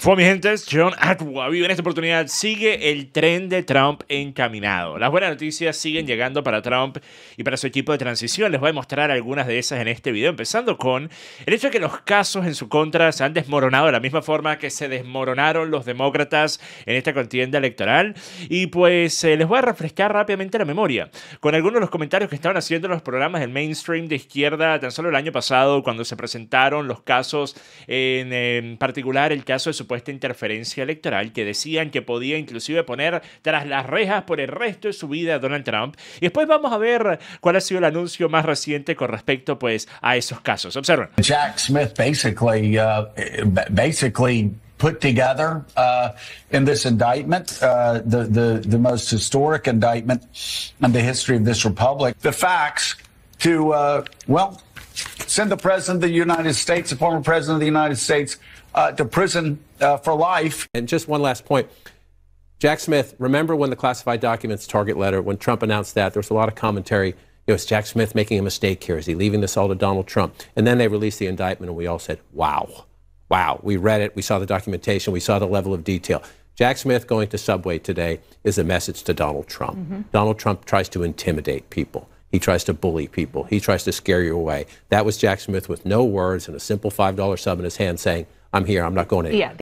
Fue mi gente, John Atwa en esta oportunidad. Sigue el tren de Trump encaminado. Las buenas noticias siguen llegando para Trump y para su equipo de transición. Les voy a mostrar algunas de esas en este video, empezando con el hecho de que los casos en su contra se han desmoronado de la misma forma que se desmoronaron los demócratas en esta contienda electoral. Y pues eh, les voy a refrescar rápidamente la memoria con algunos de los comentarios que estaban haciendo los programas del mainstream de izquierda tan solo el año pasado cuando se presentaron los casos, en eh, particular el caso de su supuesta interferencia electoral que decían que podía inclusive poner tras las rejas por el resto de su vida a Donald Trump. Y después vamos a ver cuál ha sido el anuncio más reciente con respecto pues a esos casos. Observen. Jack Smith basically uh, basically put together uh, in this indictment, uh, the, the, the most historic indictment in the history of this republic. The facts to, uh, well, send the President of the United States, the former President of the United States, uh, to prison uh, for life. And just one last point. Jack Smith, remember when the classified documents target letter, when Trump announced that, there was a lot of commentary. You know, is Jack Smith making a mistake here? Is he leaving this all to Donald Trump? And then they released the indictment, and we all said, wow, wow. We read it, we saw the documentation, we saw the level of detail. Jack Smith going to Subway today is a message to Donald Trump. Mm -hmm. Donald Trump tries to intimidate people. He tries to bully people. He tries to scare you away. That was Jack Smith with no words and a simple $5 sub in his hand saying, I'm here, I'm not going anywhere. Yeah.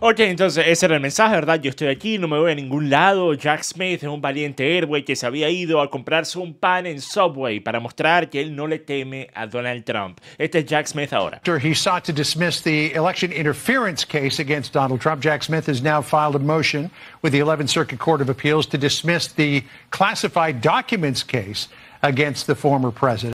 Ok, entonces ese era el mensaje, ¿verdad? Yo estoy aquí, no me voy a ningún lado. Jack Smith es un valiente héroe que se había ido a comprarse un pan en Subway para mostrar que él no le teme a Donald Trump. Este es Jack Smith ahora. He sought to dismiss the election interference case against Donald Trump. Jack Smith has now filed a motion with the 11th Circuit Court of Appeals to dismiss the classified documents case against the former president.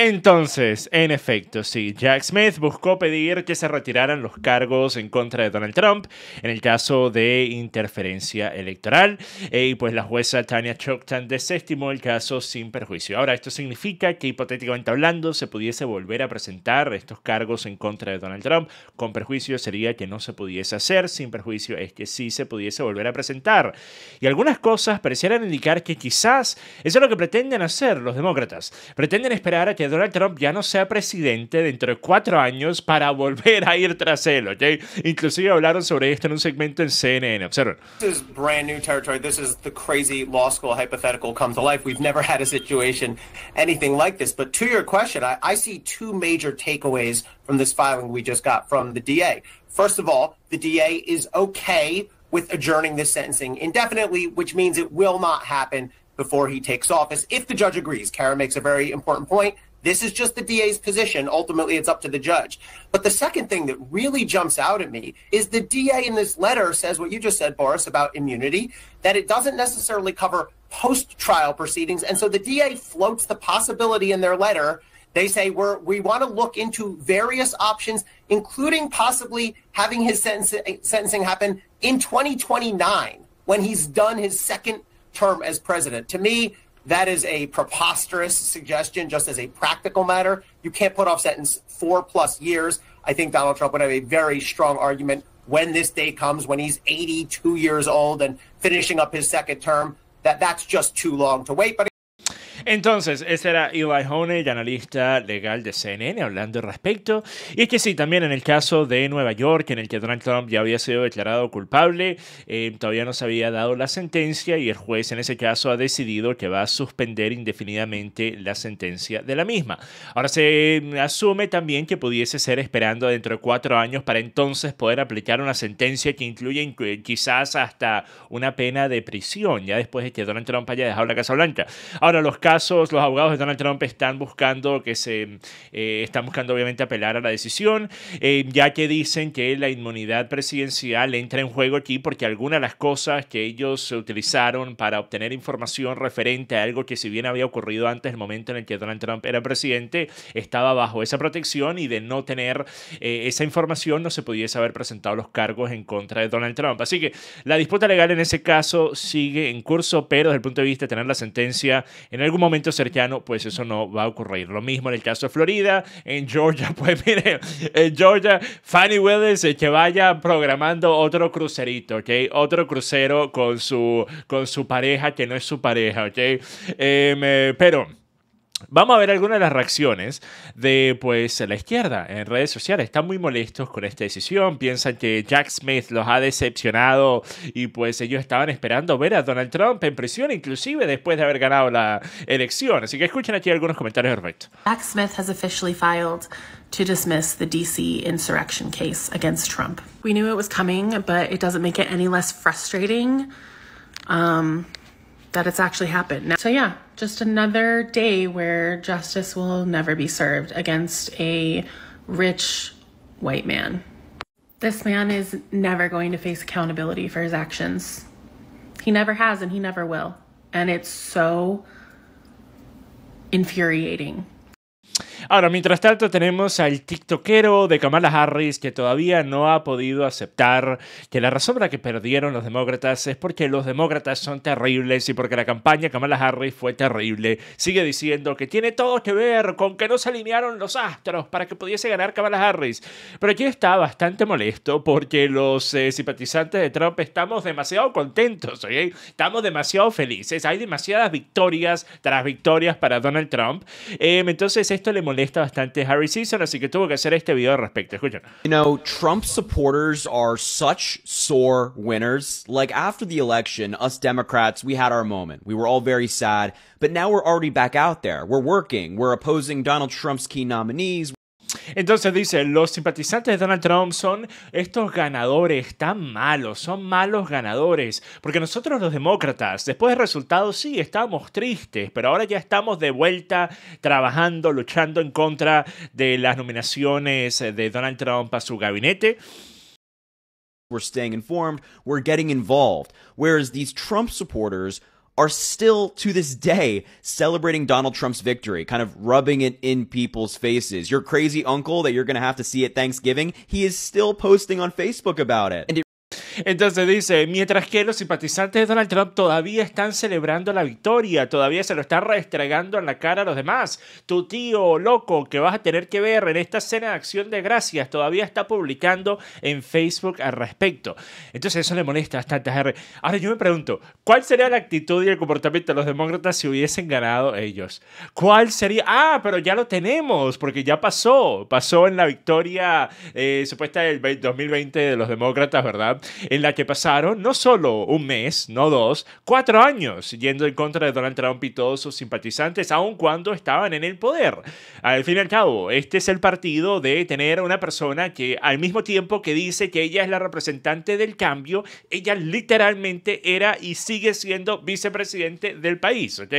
Entonces, en efecto, sí, Jack Smith buscó pedir que se retiraran los cargos en contra de Donald Trump en el caso de interferencia electoral eh, y pues la jueza Tanya Choktan desestimó el caso sin perjuicio. Ahora, esto significa que hipotéticamente hablando se pudiese volver a presentar estos cargos en contra de Donald Trump. Con perjuicio sería que no se pudiese hacer, sin perjuicio es que sí se pudiese volver a presentar. Y algunas cosas parecieran indicar que quizás eso es lo que pretenden hacer los demócratas. Pretenden esperar a que Donald Trump ya no sea presidente dentro de cuatro años para volver a ir tras él, ¿ok? Inclusive hablaron sobre esto en un segmento en CNN. Observen. This is brand new territory. This is the crazy law school hypothetical come to life. We've never had a situation anything like this. But to your question, I, I see two major takeaways from this filing we just got from the DA. First of all, the DA is okay with adjourning this sentencing indefinitely, which means it will not happen before he takes office if the judge agrees. Kara makes a very important point. This is just the DA's position. Ultimately, it's up to the judge. But the second thing that really jumps out at me is the DA in this letter says what you just said, Boris, about immunity, that it doesn't necessarily cover post trial proceedings. And so the DA floats the possibility in their letter. They say, We're, we want to look into various options, including possibly having his sentencing happen in 2029 when he's done his second term as president. To me, that is a preposterous suggestion, just as a practical matter. You can't put off sentence four plus years. I think Donald Trump would have a very strong argument when this day comes, when he's 82 years old and finishing up his second term, that that's just too long to wait. But Entonces, ese era Eli Honey, analista legal de CNN, hablando al respecto. Y es que sí, también en el caso de Nueva York, en el que Donald Trump ya había sido declarado culpable, eh, todavía no se había dado la sentencia y el juez en ese caso ha decidido que va a suspender indefinidamente la sentencia de la misma. Ahora se asume también que pudiese ser esperando dentro de cuatro años para entonces poder aplicar una sentencia que incluye quizás hasta una pena de prisión, ya después de que Donald Trump haya dejado la Casa Blanca. Ahora, los casos los abogados de Donald Trump están buscando que se eh, están buscando obviamente apelar a la decisión, eh, ya que dicen que la inmunidad presidencial entra en juego aquí porque algunas de las cosas que ellos utilizaron para obtener información referente a algo que si bien había ocurrido antes el momento en el que Donald Trump era presidente, estaba bajo esa protección y de no tener eh, esa información no se pudiese haber presentado los cargos en contra de Donald Trump. Así que la disputa legal en ese caso sigue en curso, pero desde el punto de vista de tener la sentencia en algún momento momento cercano, pues eso no va a ocurrir. Lo mismo en el caso de Florida, en Georgia, pues mire, en Georgia, Fanny Willis eh, que vaya programando otro crucerito, ¿ok? Otro crucero con su, con su pareja que no es su pareja, ¿ok? Em, eh, pero... Vamos a ver algunas de las reacciones de pues la izquierda en redes sociales. Están muy molestos con esta decisión, piensan que Jack Smith los ha decepcionado y pues ellos estaban esperando ver a Donald Trump en prisión inclusive después de haber ganado la elección. Así que escuchen aquí algunos comentarios al respecto. Jack Smith has officially filed to dismiss the DC insurrection case against Trump. We knew it was coming, but it doesn't make it any less frustrating. Um, that it's actually happened. Now, so yeah, just another day where justice will never be served against a rich white man. This man is never going to face accountability for his actions. He never has and he never will. And it's so infuriating. Ahora, mientras tanto, tenemos al tiktokero de Kamala Harris que todavía no ha podido aceptar que la razón por la que perdieron los demócratas es porque los demócratas son terribles y porque la campaña de Kamala Harris fue terrible. Sigue diciendo que tiene todo que ver con que no se alinearon los astros para que pudiese ganar Kamala Harris. Pero aquí está bastante molesto porque los eh, simpatizantes de Trump estamos demasiado contentos, estamos demasiado felices. Hay demasiadas victorias tras victorias para Donald Trump. Em, entonces esto le molesta molesta bastante Harry así que tuvo que hacer este video al respecto. Escuchen. You know, Trump supporters are such sore winners. Like after the election, us Democrats, we had our moment. We were all very sad, but now we're already back out there. We're working. We're opposing Donald Trump's key nominees. Entonces dice, los simpatizantes de Donald Trump son estos ganadores tan malos, son malos ganadores, porque nosotros los demócratas, después del resultado sí, estábamos tristes, pero ahora ya estamos de vuelta trabajando, luchando en contra de las nominaciones de Donald Trump a su gabinete. We're staying informed, we're getting involved, whereas these Trump supporters are still to this day celebrating Donald Trump's victory, kind of rubbing it in people's faces. Your crazy uncle that you're going to have to see at Thanksgiving, he is still posting on Facebook about it. And it Entonces dice, mientras que los simpatizantes de Donald Trump todavía están celebrando la victoria, todavía se lo están restregando en la cara a los demás. Tu tío loco que vas a tener que ver en esta escena de acción de gracias todavía está publicando en Facebook al respecto. Entonces eso le molesta bastante a Harry. Ahora yo me pregunto, ¿cuál sería la actitud y el comportamiento de los demócratas si hubiesen ganado ellos? ¿Cuál sería? Ah, pero ya lo tenemos, porque ya pasó, pasó en la victoria eh, supuesta del 2020 de los demócratas, ¿verdad? en la que pasaron no solo un mes, no dos, cuatro años yendo en contra de Donald Trump y todos sus simpatizantes, aun cuando estaban en el poder. Al fin y al cabo, este es el partido de tener a una persona que al mismo tiempo que dice que ella es la representante del cambio, ella literalmente era y sigue siendo vicepresidente del país, ¿ok?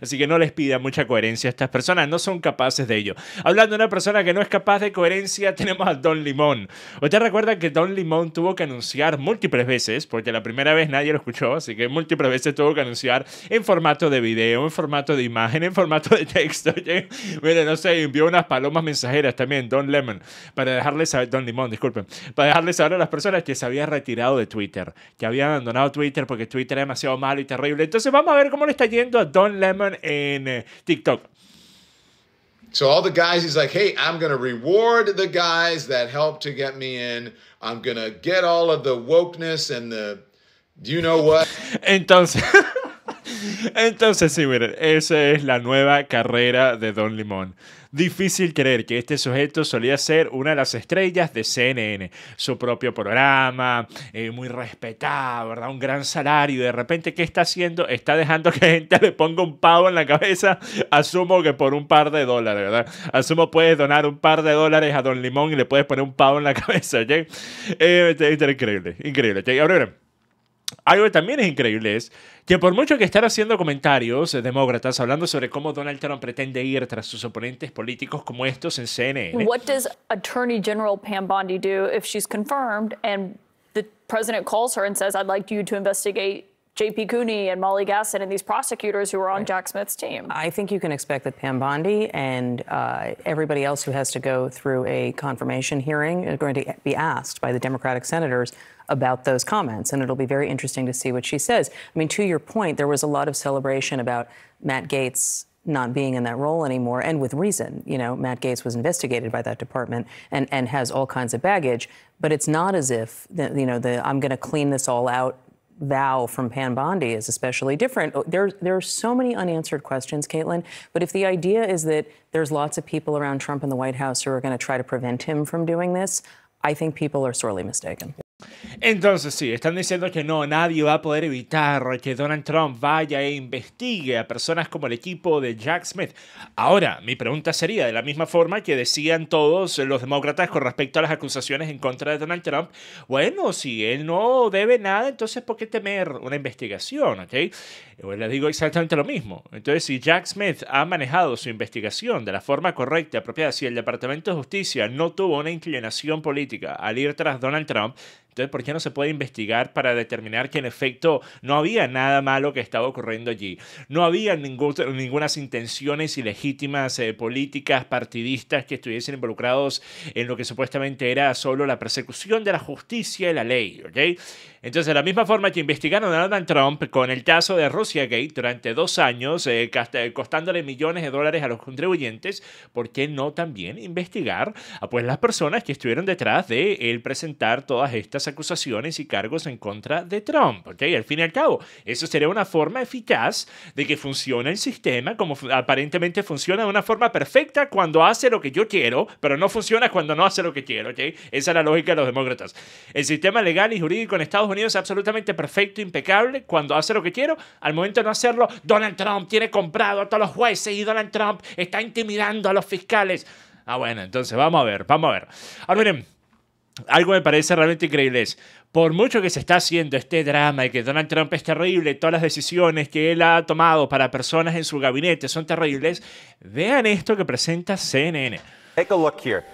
Así que no les pida mucha coherencia a estas personas, no son capaces de ello. Hablando de una persona que no es capaz de coherencia, tenemos a Don Limón. ¿Usted recuerda que Don Limón tuvo que anunciar múltiples veces, porque la primera vez nadie lo escuchó, así que múltiples veces tuvo que anunciar en formato de video, en formato de imagen, en formato de texto. Mire, no sé, envió unas palomas mensajeras también, Don Lemon, para dejarles saber, Don Limón, disculpen, para dejarles saber a las personas que se había retirado de Twitter, que había abandonado Twitter porque Twitter era demasiado malo y terrible. Entonces vamos a ver cómo le está yendo a Don Lemon en eh, TikTok. So all the guys, he's like, hey, I'm going to reward the guys that helped to get me in. I'm going to get all of the wokeness and the, do you know what. Entonces, entonces sí, miren, esa es la nueva carrera de Don Limón. Difícil creer que este sujeto solía ser una de las estrellas de CNN, su propio programa, eh, muy respetado, ¿verdad? Un gran salario. De repente, ¿qué está haciendo? Está dejando que gente le ponga un pavo en la cabeza. Asumo que por un par de dólares, ¿verdad? Asumo puedes donar un par de dólares a Don Limón y le puedes poner un pavo en la cabeza, Eh, este, este era increíble, increíble. ¿okay? Ahora, Algo que también es increíble es que por mucho que están haciendo comentarios demócratas hablando sobre cómo Donald Trump pretende ir tras sus oponentes políticos como estos en CNN. What does Attorney General Pam Bondi do if she's confirmed and the president calls her and says I'd like you to investigate J.P. Cooney and Molly Gasson and these prosecutors who were on Jack Smith's team. I think you can expect that Pam Bondi and uh, everybody else who has to go through a confirmation hearing are going to be asked by the Democratic senators about those comments, and it'll be very interesting to see what she says. I mean, to your point, there was a lot of celebration about Matt Gates not being in that role anymore, and with reason. You know, Matt Gates was investigated by that department and, and has all kinds of baggage, but it's not as if, the, you know, the I'm going to clean this all out vow from Pan Bondi is especially different. Oh, there, there are so many unanswered questions, Caitlin, but if the idea is that there's lots of people around Trump in the White House who are going to try to prevent him from doing this, I think people are sorely mistaken. Entonces, sí, están diciendo que no, nadie va a poder evitar que Donald Trump vaya e investigue a personas como el equipo de Jack Smith. Ahora, mi pregunta sería, de la misma forma que decían todos los demócratas con respecto a las acusaciones en contra de Donald Trump, bueno, si él no debe nada, entonces ¿por qué temer una investigación? ¿Ok? Eh, les digo exactamente lo mismo. Entonces, si Jack Smith ha manejado su investigación de la forma correcta, y apropiada, si el Departamento de Justicia no tuvo una inclinación política al ir tras Donald Trump, entonces, ¿por qué no se puede investigar para determinar que en efecto no había nada malo que estaba ocurriendo allí? No había ninguna ningunas intenciones ilegítimas eh, políticas, partidistas que estuviesen involucrados en lo que supuestamente era solo la persecución de la justicia y la ley, ¿ok? Entonces, de la misma forma que investigaron a Donald Trump con el caso de Russia Gate durante dos años, eh, eh, costándole millones de dólares a los contribuyentes, ¿por qué no también investigar a pues, las personas que estuvieron detrás de él presentar todas estas acusaciones y cargos en contra de Trump. ¿okay? Al fin y al cabo, eso sería una forma eficaz de que funcione el sistema como aparentemente funciona de una forma perfecta cuando hace lo que yo quiero, pero no funciona cuando no hace lo que quiero. ¿ok? Esa es la lógica de los demócratas. El sistema legal y jurídico en Estados Unidos es absolutamente perfecto, impecable, cuando hace lo que quiero, al momento de no hacerlo, Donald Trump tiene comprado a todos los jueces y Donald Trump está intimidando a los fiscales. Ah, bueno, entonces vamos a ver, vamos a ver. Ahora miren, algo me parece realmente increíble es, por mucho que se está haciendo este drama y que Donald Trump es terrible, todas las decisiones que él ha tomado para personas en su gabinete son terribles, vean esto que presenta CNN. Take a look here.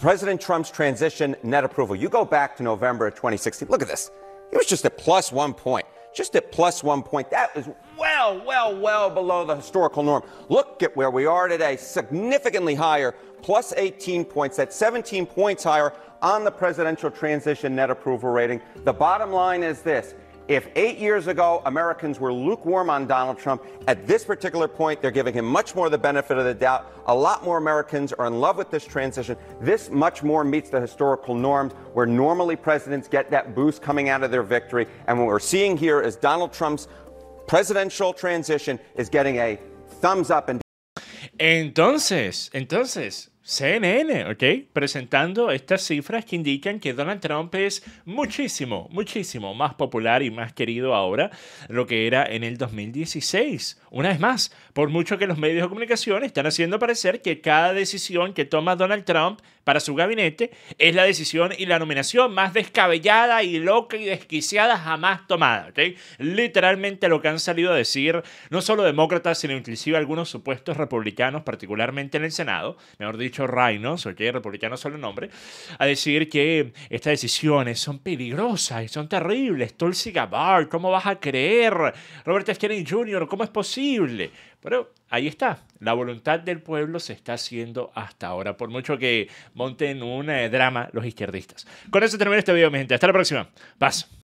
President Trump's transition net approval. You go back to November of 2016. Look at this. It was just at plus one point. Just at plus one point. That was well, well, well below the historical norm. Look at where we are today. Significantly higher, plus 18 points. That's 17 points higher on the presidential transition net approval rating. The bottom line is this. If eight years ago Americans were lukewarm on Donald Trump, at this particular point they're giving him much more the benefit of the doubt. A lot more Americans are in love with this transition. This much more meets the historical norms where normally presidents get that boost coming out of their victory. And what we're seeing here is Donald Trump's presidential transition is getting a thumbs up and Entonces, entonces, CNN, ¿ok? Presentando estas cifras que indican que Donald Trump es muchísimo, muchísimo más popular y más querido ahora lo que era en el 2016. Una vez más, por mucho que los medios de comunicación están haciendo parecer que cada decisión que toma Donald Trump para su gabinete es la decisión y la nominación más descabellada y loca y desquiciada jamás tomada, ¿ok? Literalmente lo que han salido a decir no solo demócratas, sino inclusive algunos supuestos republicanos, particularmente en el Senado, mejor dicho, dicho que Republicano solo nombre, a decir que estas decisiones son peligrosas y son terribles. Tulsi Gabbard, ¿cómo vas a creer? Robert F. Kennedy Jr., ¿cómo es posible? Pero ahí está, la voluntad del pueblo se está haciendo hasta ahora, por mucho que monten un eh, drama los izquierdistas. Con eso termino este video, mi gente. Hasta la próxima. Paz.